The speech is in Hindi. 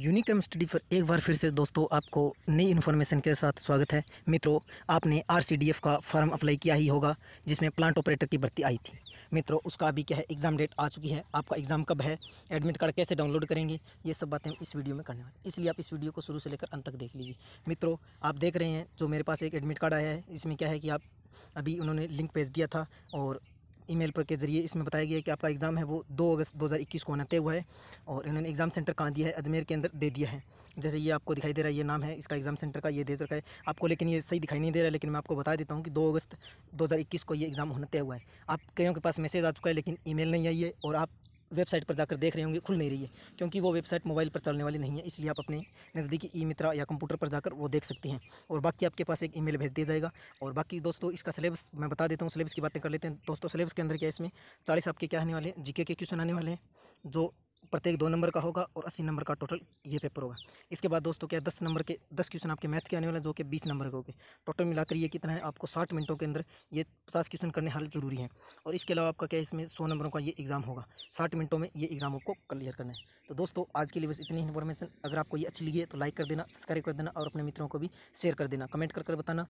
यूनिकम स्टडी पर एक बार फिर से दोस्तों आपको नई इन्फॉर्मेशन के साथ स्वागत है मित्रों आपने आरसीडीएफ का फॉर्म अप्लाई किया ही होगा जिसमें प्लांट ऑपरेटर की भर्ती आई थी मित्रों उसका अभी क्या है एग्ज़ाम डेट आ चुकी है आपका एग्ज़ाम कब है एडमिट कार्ड कैसे डाउनलोड करेंगे ये सब बातें हम इस वीडियो में करने वाले इसलिए आप इस वीडियो को शुरू से लेकर अंत तक देख लीजिए मित्रों आप देख रहे हैं जो मेरे पास एक एडमिट कार्ड आया है इसमें क्या है कि आप अभी उन्होंने लिंक भेज दिया था और ईमेल पर के ज़रिए इसमें बताया गया कि आपका एग्ज़ाम है वो 2 अगस्त 2021 को होना तय हुआ है और इन्होंने एग्ज़ाम सेंटर कहाँ दिया है अजमेर के अंदर दे दिया है जैसे ये आपको दिखाई दे रहा है ये नाम है इसका एग्ज़ाम सेंटर का ये दे सकता है आपको लेकिन ये सही दिखाई नहीं दे रहा है लेकिन मैं आपको बता देता हूँ कि दो अगस्त दो को ये एग्ज़ाम होना तय हुआ है आप कईयों के पास मैसेज आ चुका है लेकिन ई नहीं आई है और आप वेबसाइट पर जाकर देख रहे होंगे खुल नहीं रही है क्योंकि वो वेबसाइट मोबाइल पर चलने वाली नहीं है इसलिए आप अपने नज़दीकी ई मित्रा या कंप्यूटर पर जाकर वो देख सकते हैं और बाकी आपके पास एक ईमेल भेज दिया जाएगा और बाकी दोस्तों इसका सिलेबस मैं बता देता हूँ सिलेबस की बातें कर लेते हैं दोस्तों सिलेबस के अंदर क्या इसमें चालीस आपके क्या आने वाले जी के क्वेश्चन आने वाले हैं जो प्रत्येक दो नंबर का होगा और अस्सी नंबर का टोटल ये पेपर होगा इसके बाद दोस्तों क्या दस नंबर के दस क्वेश्चन आपके मैथ के आने वाले जो कि बीस नंबर के होंगे टोटल मिलाकर ये कितना है आपको साठ मिनटों के अंदर ये पचास क्वेश्चन करने हल जरूरी है और इसके अलावा आपका क्या इसमें सौ नंबरों का ये एग्ज़ाम होगा साठ मिनटों में ये एग्ज़ाम आपको क्लियर करना है तो दोस्तों आज के लिए बस इतनी इन्फॉर्मेशन अगर आपको ये अच्छी लगी है तो लाइक कर देना सब्सक्राइब कर देना और अपने मित्रों को भी शेयर कर देना कमेंट करके कर बताना